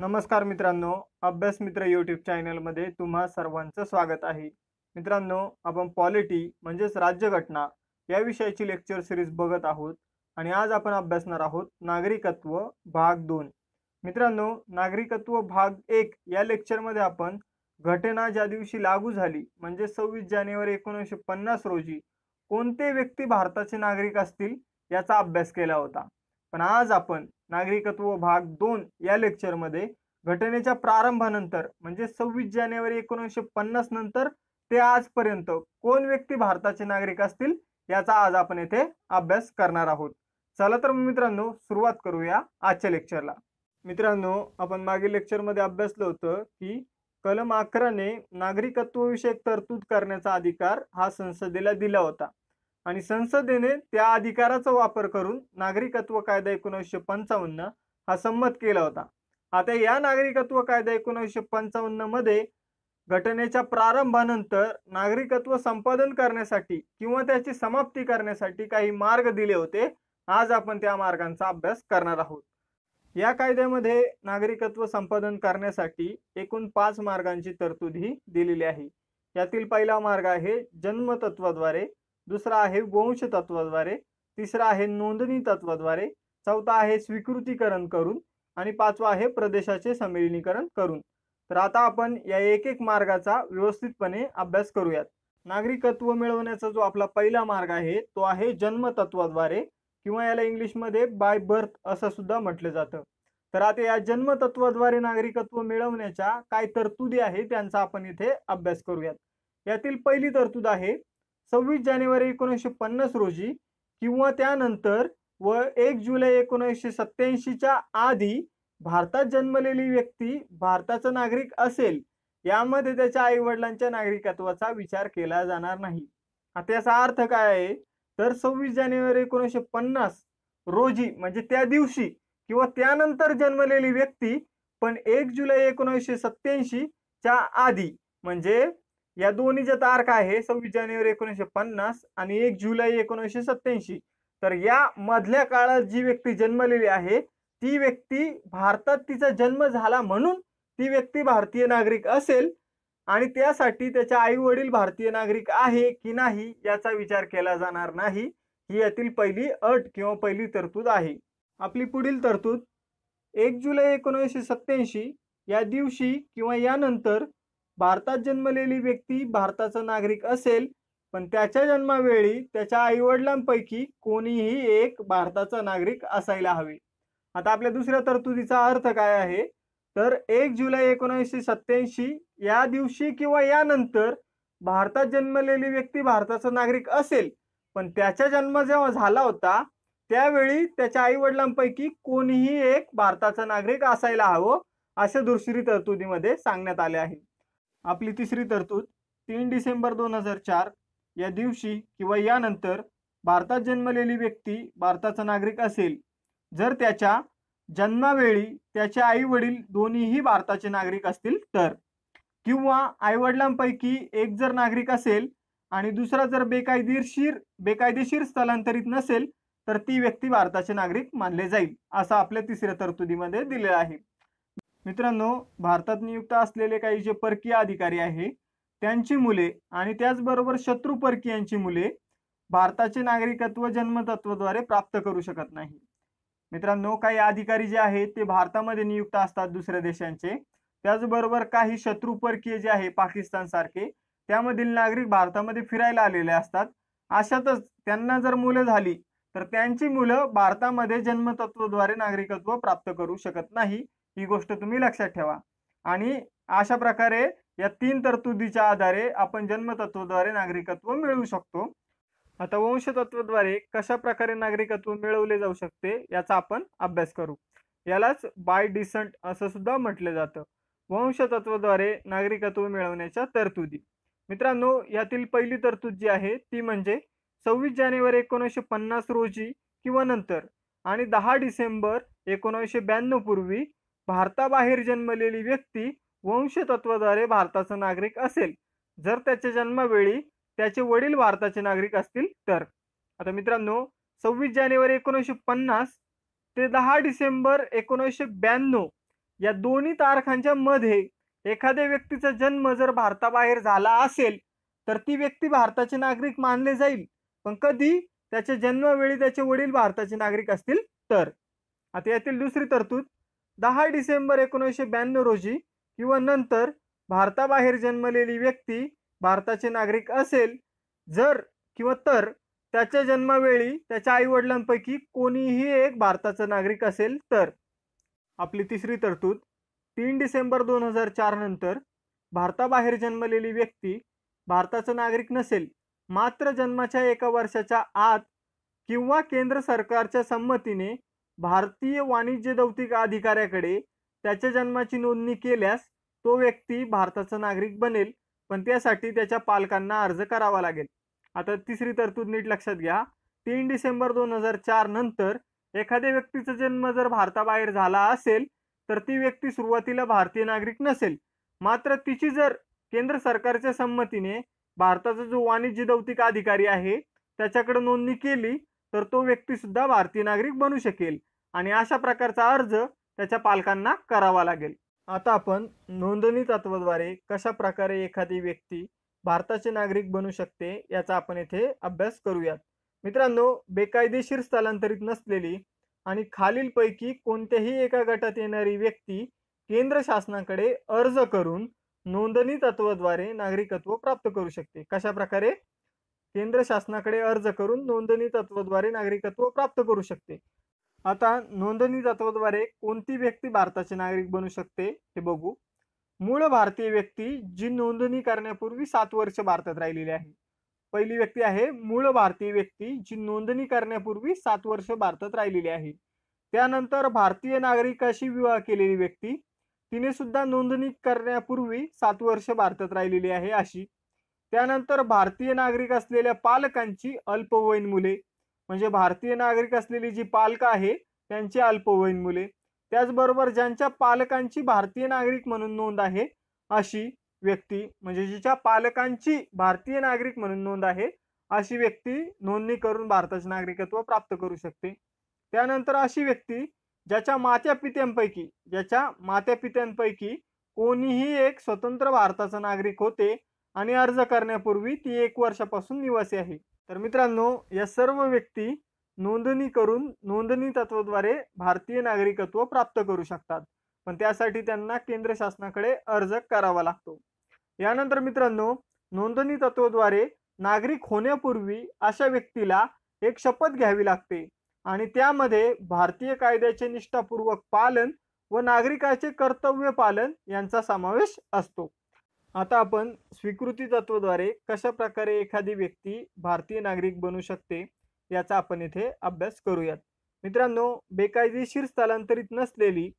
नमस्कार मित्रांनो अभ्यास मित्र यूट्यूब चॅनलमध्ये तुम्हा सर्वांचं स्वागत आहे मित्रांनो आपण पॉलिटी म्हणजेच राज्यघटना या विषयाची लेक्चर सिरीज बघत आहोत आणि आज आपण अभ्यासणार आहोत नागरिकत्व भाग दोन मित्रांनो नागरिकत्व भाग एक या लेक्चरमध्ये आपण घटना ज्या दिवशी लागू झाली म्हणजे सव्वीस जानेवारी एकोणीसशे पन्नास रोजी कोणते व्यक्ती भारताचे नागरिक असतील याचा अभ्यास केला होता पण आज आपण नागरिकत्व भाग दोन या लेक्चरमध्ये घटनेच्या प्रारंभानंतर म्हणजे सव्वीस जानेवारी एकोणीसशे पन्नास नंतर ते आजपर्यंत कोण व्यक्ती भारताचे नागरिक असतील याचा आज आपण येथे अभ्यास करणार आहोत चला तर मित्रांनो सुरुवात करूया आजच्या लेक्चरला मित्रांनो आपण मागील लेक्चरमध्ये अभ्यासलं होतं की कलम अकराने नागरिकत्वविषयक तरतूद करण्याचा अधिकार हा संसदेला दिला होता आणि संसदेने त्या अधिकाराचा वापर करून नागरिकत्व कायदा एकोणीसशे पंचावन्न हा संमत केला होता आता या नागरिकत्व कायदा एकोणीसशे पंचावन्न मध्ये घटनेच्या प्रारंभानंतर नागरिकत्व संपादन करण्यासाठी किंवा त्याची समाप्ती करण्यासाठी काही मार्ग दिले होते आज आपण त्या मार्गांचा अभ्यास करणार आहोत या कायद्यामध्ये नागरिकत्व संपादन करण्यासाठी एकूण पाच मार्गांची तरतूद ही दिलेली आहे यातील पहिला मार्ग आहे जन्मतत्वाद्वारे दुसरा आहे वंश तत्वाद्वारे तिसरा आहे नोंदणी तत्वाद्वारे चौथा आहे स्वीकृतीकरण करून आणि पाचवा आहे प्रदेशाचे संमेलनीकरण करून तर आता आपण या एक एक मार्गाचा व्यवस्थितपणे अभ्यास करूयात नागरिकत्व मिळवण्याचा जो आपला पहिला मार्ग आहे तो आहे जन्मतत्वाद्वारे किंवा याला इंग्लिशमध्ये बाय बर्थ असं सुद्धा म्हटलं जातं तर आता या जन्मतत्वाद्वारे नागरिकत्व मिळवण्याच्या काय तरतुदी आहे त्यांचा आपण इथे अभ्यास करूयात यातील पहिली तरतूद आहे सव्वीस जानेवारी एकोणीसशे पन्नास रोजी किंवा त्यानंतर व एक जुलै एकोणीसशे सत्त्याऐंशीच्या आधी भारतात जन्मलेली व्यक्ती भारताचा नागरिक असेल यामध्ये त्याच्या आईवडिलांच्या नागरिकत्वाचा विचार केला जाणार नाही आता याचा अर्थ काय आहे तर सव्वीस जानेवारी एकोणीसशे पन्नास रोजी म्हणजे त्या दिवशी किंवा त्यानंतर जन्मलेली व्यक्ती पण एक जुलै एकोणीसशे सत्त्याऐंशी च्या आधी म्हणजे या दोन्हीच्या तारखा आहे सव्वीस जानेवारी एकोणीसशे पन्नास आणि एक जुलै एकोणीसशे सत्याऐंशी तर या मधल्या काळात जी व्यक्ती जन्मलेली आहे ती व्यक्ती भारतात तिचा जन्म झाला म्हणून ती व्यक्ती भारतीय नागरिक असेल आणि त्यासाठी त्याच्या आई वडील भारतीय नागरिक आहे की नाही याचा विचार केला जाणार नाही ही यातील पहिली अट किंवा पहिली तरतूद आहे आपली पुढील तरतूद एक जुलै एकोणीसशे सत्त्याऐंशी या दिवशी किंवा यानंतर भारतात जन्मलेली व्यक्ती भारताचा नागरिक असेल पण त्याच्या जन्मावेळी त्याच्या आईवडिलांपैकी कोणीही एक भारताचा नागरिक असायला हवे आता आपल्या दुसऱ्या तरतुदीचा अर्थ काय आहे तर एक जुलै एकोणीसशे सत्त्याऐंशी या दिवशी किंवा यानंतर भारतात जन्मलेली व्यक्ती भारताचा नागरिक असेल पण त्याचा जन्म जेव्हा झाला होता त्यावेळी त्याच्या आईवडिलांपैकी कोणीही एक भारताचा नागरिक असायला हवं असे दुसरी तरतुदीमध्ये सांगण्यात आले आहे आपली तिसरी तरतूद तीन डिसेंबर दोन हजार चार या दिवशी किंवा यानंतर भारतात जन्मलेली व्यक्ती भारताचा नागरिक असेल जर त्याच्या जन्मावेळी त्याचे आई वडील दोन्हीही भारताचे नागरिक असतील तर किंवा आईवडिलांपैकी एक जर नागरिक असेल आणि दुसरा जर बेकायदेशीर बेकायदेशीर स्थलांतरित नसेल तर ती व्यक्ती भारताचे नागरिक मानले जाईल असं आपल्या तिसऱ्या तरतुदीमध्ये दिलेलं आहे मित्रांनो भारतात नियुक्त असलेले काही जे परकीय अधिकारी आहे त्यांची मुले आणि त्याचबरोबर शत्रू परकीयांची मुले भारताचे नागरिकत्व जन्मतत्वद्वारे प्राप्त करू शकत नाही मित्रांनो काही अधिकारी जे आहेत ते भारतामध्ये नियुक्त असतात दुसऱ्या देशांचे त्याचबरोबर काही शत्रू परकीय जे आहे पाकिस्तान सारखे त्यामधील नागरिक भारतामध्ये फिरायला आलेले असतात अशातच त्यांना जर मुलं झाली तर त्यांची मुलं भारतामध्ये जन्मतत्वद्वारे नागरिकत्व प्राप्त करू शकत नाही ही गोष्ट तुम्ही लक्षात ठेवा आणि अशा प्रकारे या तीन तरतुदीच्या आधारे आपण जन्मतत्वाद्वारे नागरिकत्व मिळवू शकतो आता वंशतत्वाद्वारे कशा प्रकारे नागरिकत्व मिळवले जाऊ शकते याचा आपण अभ्यास करू यालाच बाय डिसंट असं सुद्धा म्हटलं जातं वंशतत्वाद्वारे नागरिकत्व मिळवण्याच्या तरतुदी मित्रांनो यातील पहिली तरतूद जी आहे ती म्हणजे सव्वीस जानेवारी एकोणीसशे पन्नास रोजी किंवा नंतर आणि दहा डिसेंबर एकोणीसशे ब्याण्णव पूर्वी भारताबाहेर जन्मलेली व्यक्ती वंशतत्वाद्वारे भारताचा नागरिक असेल जर त्याच्या जन्मावेळी त्याचे वडील भारताचे नागरिक असतील तर आता मित्रांनो सव्वीस जानेवारी एकोणीसशे पन्नास ते दहा डिसेंबर एकोणीसशे ब्याण्णव या दोन्ही तारखांच्या मध्ये एखाद्या व्यक्तीचा जन्म जर भारताबाहेर झाला असेल तर ती व्यक्ती भारताचे नागरिक मानले जाईल पण कधी त्याच्या जन्मावेळी त्याचे वडील भारताचे नागरिक असतील तर आता यातील दुसरी तरतूद दहा डिसेंबर एकोणीसशे ब्याण्णव रोजी किंवा नंतर भारताबाहेर जन्मलेली व्यक्ती भारताचे नागरिक असेल जर किंवा तर त्याच्या जन्मावेळी त्याच्या आईवडिलांपैकी कोणीही एक भारताचं नागरिक असेल तर आपली तिसरी तरतूद तीन डिसेंबर दोन हजार चार नंतर भारताबाहेर जन्मलेली व्यक्ती भारताचं नागरिक नसेल मात्र जन्माच्या एका वर्षाच्या आत किंवा केंद्र सरकारच्या संमतीने भारतीय वाणिज्य दौतिक अधिकाऱ्याकडे त्याच्या जन्माची नोंदणी केल्यास तो व्यक्ती भारताचा नागरिक बनेल पण त्यासाठी त्याच्या पालकांना अर्ज करावा लागेल आता तिसरी तरतूद नीट लक्षात घ्या तीन डिसेंबर दोन हजार चार नंतर एखाद्या व्यक्तीचा जन्म जर भारताबाहेर झाला असेल तर ती व्यक्ती सुरुवातीला भारतीय नागरिक नसेल मात्र तिची जर केंद्र सरकारच्या संमतीने भारताचा जो वाणिज्य दौतिक अधिकारी आहे त्याच्याकडे नोंदणी केली तर तो व्यक्ती सुद्धा भारतीय नागरिक बनू शकेल आणि अशा प्रकारचा अर्ज त्याच्या पालकांना करावा लागेल आता आपण नोंदणी तत्वाद्वारे कशा प्रकारे एखादी व्यक्ती भारताचे नागरिक बनू शकते याचा आपण येथे अभ्यास करूयात मित्रांनो बेकायदेशीर स्थलांतरित नसलेली आणि खालीलपैकी कोणत्याही एका गटात येणारी व्यक्ती केंद्र शासनाकडे अर्ज करून नोंदणी तत्वाद्वारे नागरिकत्व प्राप्त करू शकते कशा प्रकारे केंद्र शासनाकडे अर्ज करून नोंदणी तत्वाद्वारे नागरिकत्व प्राप्त करू शकते आता नोंदणी तत्वाद्वारे कोणती व्यक्ती भारताचे नागरिक बनू शकते हे बघू मूळ भारतीय व्यक्ती जी नोंदणी करण्यापूर्वी सात वर्ष भारतात राहिलेली आहे पहिली व्यक्ती आहे मूळ भारतीय व्यक्ती जी नोंदणी करण्यापूर्वी सात वर्ष भारतात राहिलेली आहे त्यानंतर भारतीय नागरिकाशी विवाह केलेली व्यक्ती तिने सुद्धा नोंदणी करण्यापूर्वी सात वर्ष भारतात राहिलेली आहे अशी त्यानंतर भारतीय नागरिक असलेल्या पालकांची अल्पवयीन मुले म्हणजे भारतीय नागरिक असलेली जी पालक आहे त्यांची अल्पवयीन मुले त्याचबरोबर ज्यांच्या पालकांची भारतीय नागरिक म्हणून नोंद आहे अशी व्यक्ती म्हणजे जिच्या पालकांची भारतीय नागरिक म्हणून नोंद आहे अशी व्यक्ती नोंदणी करून भारताचे नागरिकत्व प्राप्त करू शकते त्यानंतर अशी व्यक्ती ज्याच्या मात्या पित्यांपैकी ज्याच्या मात्या पित्यांपैकी कोणीही एक स्वतंत्र भारताचा नागरिक होते आणि अर्ज करण्यापूर्वी ती एक वर्षापासून निवासी आहे तर मित्रांनो या सर्व व्यक्ती नोंदणी करून नोंदणी तत्वाद्वारे भारतीय नागरिकत्व प्राप्त करू शकतात पण त्यासाठी त्यांना केंद्र शासनाकडे अर्ज करावा लागतो यानंतर मित्रांनो नोंदणी तत्वाद्वारे नागरिक होण्यापूर्वी अशा व्यक्तीला एक शपथ घ्यावी लागते आणि त्यामध्ये भारतीय कायद्याचे निष्ठापूर्वक पालन व नागरिकाचे कर्तव्य पालन यांचा समावेश असतो आता आपण स्वीकृती तत्वाद्वारे कशा प्रकारे एखादी व्यक्ती भारतीय नागरिक बनू शकते याचा आपण इथे अभ्यास करूयात मित्रांनो बेकायदेशीर स्थलांतरित नसलेली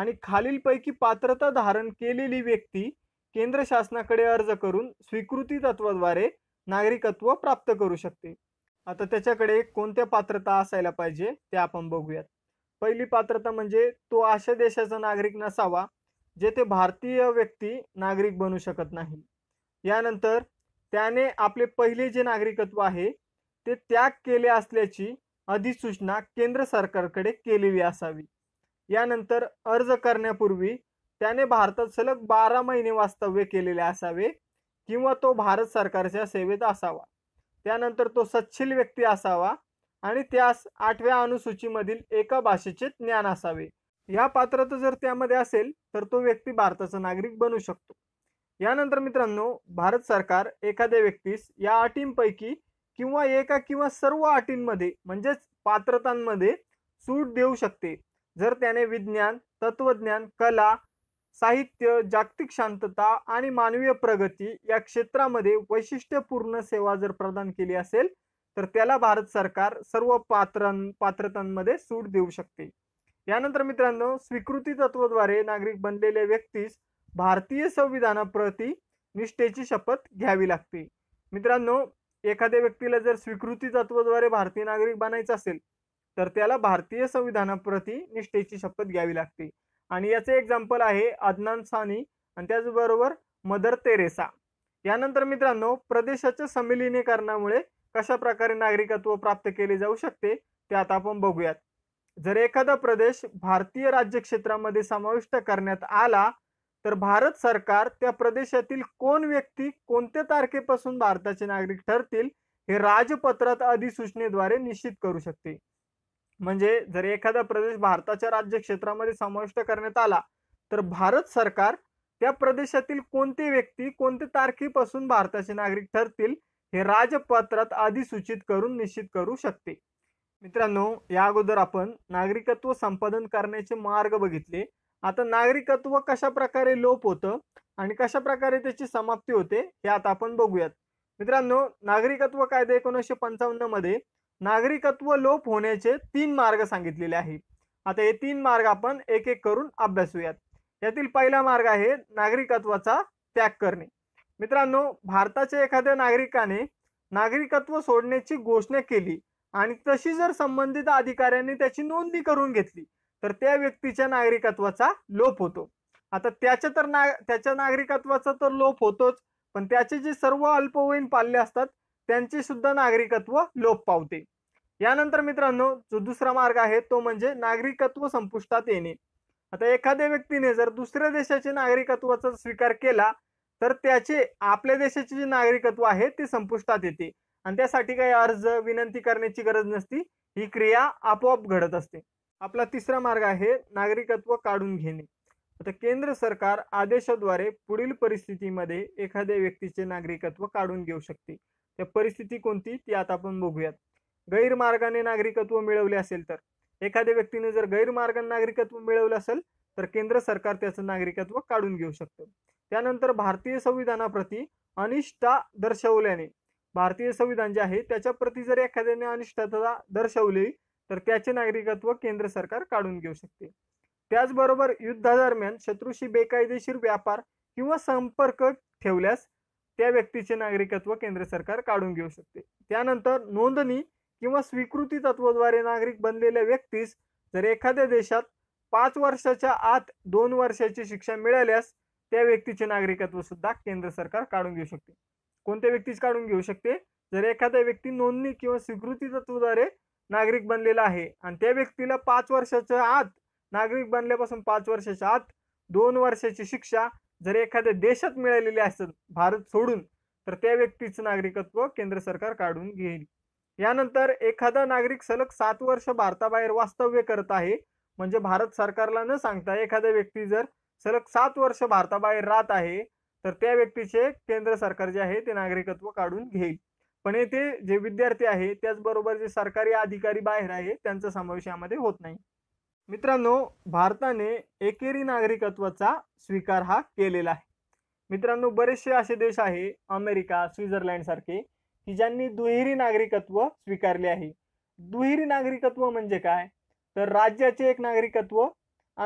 आणि खालीलपैकी पात्रता धारण केलेली व्यक्ती केंद्र शासनाकडे अर्ज करून स्वीकृती तत्वाद्वारे नागरिकत्व प्राप्त करू शकते आता त्याच्याकडे कोणत्या पात्रता असायला पाहिजे ते आपण बघूयात पहिली पात्रता म्हणजे तो अशा देशाचा नागरिक नसावा जेथे भारतीय व्यक्ती नागरिक बनू शकत नाही यानंतर त्याने आपले पहिले जे नागरिकत्व आहे ते त्याग केले असल्याची अधिसूचना केंद्र सरकारकडे केलेली असावी यानंतर अर्ज करण्यापूर्वी त्याने भारतात सलग बारा महिने वास्तव्य केलेले असावे किंवा तो भारत सरकारच्या सेवेत असावा त्यानंतर तो सच्छील व्यक्ती असावा आणि त्यास आठव्या अनुसूचीमधील एका भाषेचे ज्ञान असावे ह्या पात्रता जर त्यामध्ये असेल तर तो व्यक्ती भारताचा नागरिक बनू शकतो यानंतर मित्रांनो भारत सरकार एखाद्या व्यक्तीस या अटींपैकी किंवा एका किंवा सर्व अटींमध्ये म्हणजेच पात्रतांमध्ये सूट देऊ शकते जर त्याने विज्ञान तत्वज्ञान कला साहित्य जागतिक शांतता आणि मानवीय प्रगती या क्षेत्रामध्ये वैशिष्ट्यपूर्ण सेवा जर प्रदान केली असेल तर त्याला भारत सरकार सर्व पात्र पात्रतांमध्ये सूट देऊ शकते यानंतर मित्रांनो स्वीकृती तत्वाद्वारे नागरिक बनलेल्या व्यक्तीस भारतीय संविधानाप्रती निष्ठेची शपथ घ्यावी लागते मित्रांनो एखाद्या व्यक्तीला जर स्वीकृती तत्वाद्वारे भारतीय नागरिक बनायचं असेल तर त्याला भारतीय संविधानाप्रती निष्ठेची शपथ घ्यावी लागते आणि याचे एक्झाम्पल आहे अदनान सानी आणि त्याचबरोबर मदर तेरेसा यानंतर मित्रांनो प्रदेशाच्या समिलीनीकरणामुळे कशा प्रकारे नागरिकत्व प्राप्त केले जाऊ शकते ते आता आपण बघूयात जर एखादा प्रदेश भारतीय राज्य क्षेत्रामध्ये समाविष्ट करण्यात आला तर भारत सरकार त्या प्रदेशातील कोण व्यक्ती कोणत्या तारखेपासून भारताचे नागरिक ठरतील हे राजपत्रात अधिसूचनेद्वारे निश्चित करू शकते म्हणजे जर एखादा प्रदेश भारताच्या राज्य क्षेत्रामध्ये समाविष्ट करण्यात आला तर भारत सरकार त्या प्रदेशातील कोणते व्यक्ती कोणत्या तारखेपासून भारताचे नागरिक ठरतील हे राजपत्रात अधिसूचित करून निश्चित करू शकते मित्रांनो या अगोदर आपण नागरिकत्व संपादन करण्याचे मार्ग बघितले आता नागरिकत्व कशा प्रकारे लोप होतं आणि कशा प्रकारे त्याची समाप्ती होते हे आता आपण बघूयात मित्रांनो नागरिकत्व कायदे एकोणीसशे पंचावन्न मध्ये नागरिकत्व लोप होण्याचे तीन मार्ग सांगितलेले आहे आता हे तीन मार्ग आपण एक एक करून अभ्यासूयात यातील पहिला मार्ग आहे नागरिकत्वाचा त्याग करणे मित्रांनो भारताच्या एखाद्या नागरिकाने नागरिकत्व सोडण्याची घोषणा केली आणि तशी जर संबंधित अधिकाऱ्यांनी त्याची नोंदणी करून घेतली तर त्या व्यक्तीच्या नागरिकत्वाचा लोप होतो आता त्याच्या तर ना त्याच्या नागरिकत्वाचा तर लोप होतोच पण त्याचे जे सर्व अल्पवयीन पाल्य असतात त्यांचे सुद्धा नागरिकत्व लोप पावते यानंतर मित्रांनो जो दुसरा मार्ग आहे तो म्हणजे नागरिकत्व संपुष्टात येणे आता एखाद्या व्यक्तीने जर दुसऱ्या देशाचे नागरिकत्वाचा स्वीकार केला तर त्याचे आपल्या देशाचे जे नागरिकत्व आहे ते संपुष्टात येते आणि त्यासाठी काही अर्ज विनंती करण्याची गरज नसती ही क्रिया आपोआप घडत असते आपला तिसरा मार्ग आहे नागरिकत्व काढून घेणे आता केंद्र सरकार आदेशाद्वारे पुढील परिस्थितीमध्ये एखाद्या व्यक्तीचे नागरिकत्व काढून घेऊ शकते त्या परिस्थिती कोणती ती आता आपण बघूयात गैरमार्गाने नागरिकत्व मिळवले असेल तर एखाद्या व्यक्तीने जर गैरमार्गाने नागरिकत्व मिळवलं असेल तर केंद्र सरकार त्याचं नागरिकत्व काढून घेऊ शकतं त्यानंतर भारतीय संविधानाप्रती अनिष्ठा दर्शवल्याने भारतीय संविधान जे आहे त्याच्या प्रति जर एखाद्याने अनिष्ठता दर्शवली तर त्याचे नागरिकत्व केंद्र सरकार काढून घेऊ शकते त्याचबरोबर युद्धादरम्यान शत्रूशी बेकायदेशीर व्यापार किंवा संपर्क ठेवल्यास त्या व्यक्तीचे नागरिकत्व केंद्र सरकार काढून घेऊ शकते त्यानंतर नोंदणी किंवा स्वीकृती तत्वाद्वारे नागरिक बनलेल्या व्यक्तीस जर एखाद्या देशात पाच वर्षाच्या आत दोन वर्षाची शिक्षा मिळाल्यास त्या व्यक्तीचे नागरिकत्व सुद्धा केंद्र सरकार काढून घेऊ शकते कोणत्या व्यक्तीच काढून घेऊ शकते जर एखाद्या व्यक्ती नोंदणी किंवा स्वीकृती तत्वाद्वारे नागरिक बनलेला आहे आणि त्या व्यक्तीला पाच वर्षाच्या आत नागरिक बनल्यापासून पाच वर्षाच्या आत दोन वर्षाची शिक्षा जर एखाद्या देशात मिळालेली असेल भारत सोडून तर त्या व्यक्तीचं नागरिकत्व केंद्र सरकार काढून घेईल यानंतर एखादा नागरिक सलग सात वर्ष भारताबाहेर वास्तव्य करत आहे म्हणजे भारत सरकारला न सांगता एखादा व्यक्ती जर सलग सात वर्ष भारताबाहेर राहत आहे तर त्या व्यक्तीचे केंद्र सरकार जे आहे ते नागरिकत्व काढून घेईल पण येथे जे विद्यार्थी आहे त्याचबरोबर जे सरकारी अधिकारी बाहेर आहे त्यांचा समावेश यामध्ये होत नाही मित्रांनो भारताने एकेरी नागरिकत्वाचा स्वीकार हा केलेला आहे मित्रांनो बरेचसे असे देश आहे अमेरिका स्वित्झर्लंड सारखे की ज्यांनी दुहेरी नागरिकत्व स्वीकारले आहे दुहेरी नागरिकत्व म्हणजे काय तर राज्याचे एक नागरिकत्व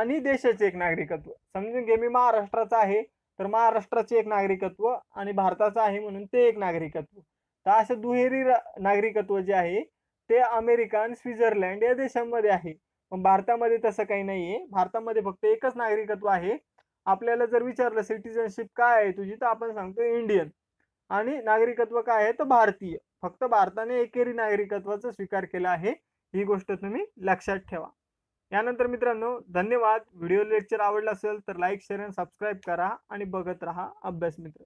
आणि देशाचे एक नागरिकत्व समजून घे मी महाराष्ट्राचा आहे तर महाराष्ट्राचे एक नागरिकत्व आणि भारताचं आहे म्हणून ते एक नागरिकत्व तर असं दुहेरी नागरिकत्व जे आहे ते अमेरिका आणि स्वित्झर्लंड या देशांमध्ये आहे पण भारतामध्ये तसं काही नाही आहे भारतामध्ये फक्त एकच नागरिकत्व आहे आपल्याला जर विचारलं सिटिझनशिप काय आहे तुझी तर आपण सांगतो इंडियन आणि नागरिकत्व काय आहे तर भारतीय फक्त भारताने एकेरी नागरिकत्वाचा स्वीकार केला आहे ही गोष्ट तुम्ही लक्षात ठेवा यानंतर मित्रांनो धन्यवाद व्हिडिओ लेक्चर आवडला असेल तर लाईक शेअर आणि सबस्क्राईब करा आणि बघत राहा अभ्यास मित्र